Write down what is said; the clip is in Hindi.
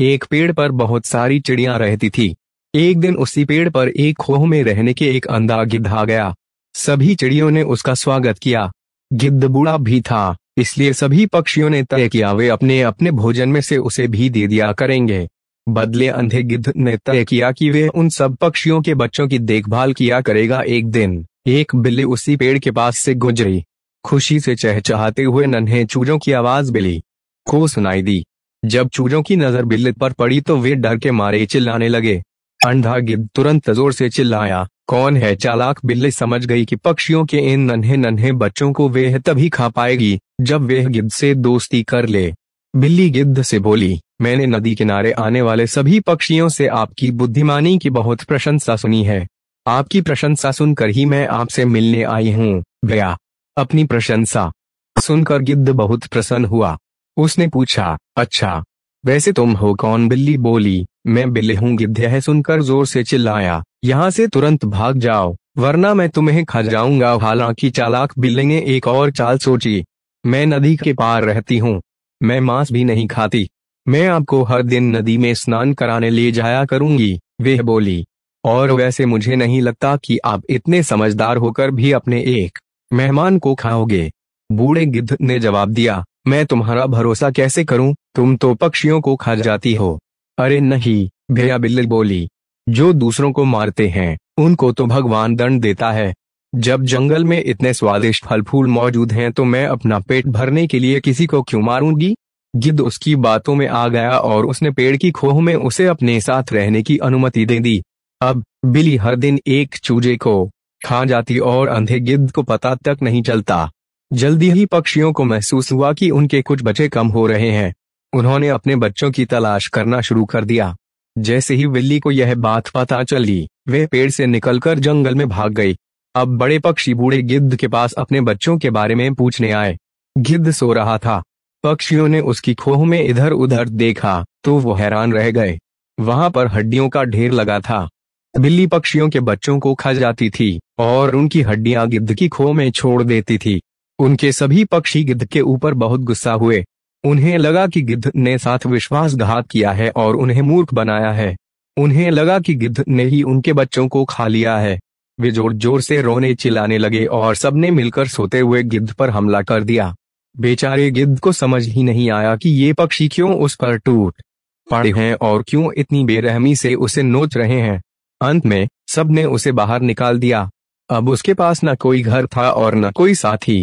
एक पेड़ पर बहुत सारी चिड़िया रहती थी एक दिन उसी पेड़ पर एक खोह में रहने के एक अंधा गिद्ध आ गया सभी चिड़ियों ने उसका स्वागत किया गिद्ध बूढ़ा भी था इसलिए सभी पक्षियों ने तय किया वे अपने अपने भोजन में से उसे भी दे दिया करेंगे बदले अंधे गिद्ध ने तय किया कि वे उन सब पक्षियों के बच्चों की देखभाल किया करेगा एक दिन एक बिल्ली उसी पेड़ के पास से गुजरी खुशी से चहचहाते हुए नन्हे चूजों की आवाज बिली को सुनाई दी जब चूजों की नजर बिल्ले पर पड़ी तो वे डर के मारे चिल्लाने लगे अंधा गिद्ध तुरंत जोर से चिल्लाया कौन है चालाक बिल्ली समझ गई कि पक्षियों के इन नन्हे नन्हे बच्चों को वे तभी खा पाएगी जब वे गिद्ध से दोस्ती कर ले बिल्ली गिद्ध से बोली मैंने नदी किनारे आने वाले सभी पक्षियों से आपकी बुद्धिमानी की बहुत प्रशंसा सुनी है आपकी प्रशंसा सुनकर ही मैं आपसे मिलने आई हूँ भया अपनी प्रशंसा सुनकर गिद्ध बहुत प्रसन्न हुआ उसने पूछा अच्छा वैसे तुम हो कौन बिल्ली बोली मैं बिल्ली हूँ गिद्ध है सुनकर जोर से चिल्लाया यहाँ से तुरंत भाग जाओ वरना मैं तुम्हें खा जाऊंगा हालांकि चालाक बिल्ली ने एक और चाल सोची मैं नदी के पार रहती हूँ मैं मांस भी नहीं खाती मैं आपको हर दिन नदी में स्नान कराने ले जाया करूंगी वे बोली और वैसे मुझे नहीं लगता कि आप इतने समझदार होकर भी अपने एक मेहमान को खाओगे बूढ़े गिद्ध ने जवाब दिया मैं तुम्हारा भरोसा कैसे करूं तुम तो पक्षियों को खा जाती हो अरे नहीं भैया बिल्ली बोली जो दूसरों को मारते हैं उनको तो भगवान दंड देता है जब जंगल में इतने स्वादिष्ट फल फूल मौजूद हैं तो मैं अपना पेट भरने के लिए किसी को क्यों मारूंगी गिद्ध उसकी बातों में आ गया और उसने पेड़ की खोह में उसे अपने साथ रहने की अनुमति दे दी अब बिली हर दिन एक चूजे को खा जाती और अंधे गिद्ध को पता तक नहीं चलता जल्दी ही पक्षियों को महसूस हुआ कि उनके कुछ बच्चे कम हो रहे हैं उन्होंने अपने बच्चों की तलाश करना शुरू कर दिया जैसे ही बिल्ली को यह बात पता चली वे पेड़ से निकलकर जंगल में भाग गई अब बड़े पक्षी बूढ़े गिद्ध के पास अपने बच्चों के बारे में पूछने आए गिद्ध सो रहा था पक्षियों ने उसकी खोह में इधर उधर देखा तो वो हैरान रह गए वहां पर हड्डियों का ढेर लगा था बिल्ली पक्षियों के बच्चों को खा जाती थी और उनकी हड्डियां गिद्ध की खोह में छोड़ देती थी उनके सभी पक्षी गिद्ध के ऊपर बहुत गुस्सा हुए उन्हें लगा कि गिद्ध ने साथ विश्वासघात किया है और उन्हें मूर्ख बनाया है उन्हें लगा कि गिद्ध ने ही उनके बच्चों को खा लिया है वे जोर जोर से रोने चिल्लाने लगे और सबने मिलकर सोते हुए गिद्ध पर हमला कर दिया बेचारे गिद्ध को समझ ही नहीं आया कि ये पक्षी क्यों उस पर टूट पड़े हैं और क्यों इतनी बेरहमी से उसे नोच रहे हैं अंत में सबने उसे बाहर निकाल दिया अब उसके पास न कोई घर था और न कोई साथी